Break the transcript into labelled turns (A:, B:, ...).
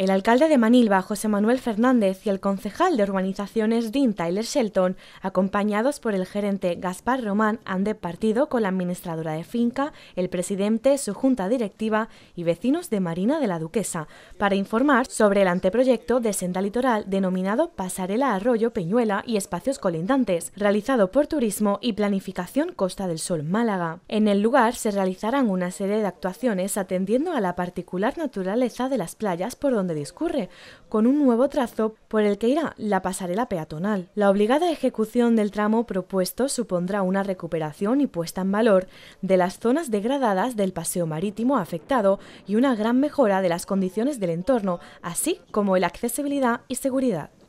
A: El alcalde de Manilva, José Manuel Fernández, y el concejal de urbanizaciones Dean Tyler Shelton, acompañados por el gerente Gaspar Román, han de partido con la administradora de finca, el presidente, su junta directiva y vecinos de Marina de la Duquesa, para informar sobre el anteproyecto de senda litoral denominado Pasarela Arroyo Peñuela y Espacios Colindantes, realizado por Turismo y Planificación Costa del Sol Málaga. En el lugar se realizarán una serie de actuaciones atendiendo a la particular naturaleza de las playas por donde discurre, con un nuevo trazo por el que irá la pasarela peatonal. La obligada ejecución del tramo propuesto supondrá una recuperación y puesta en valor de las zonas degradadas del paseo marítimo afectado y una gran mejora de las condiciones del entorno, así como la accesibilidad y seguridad.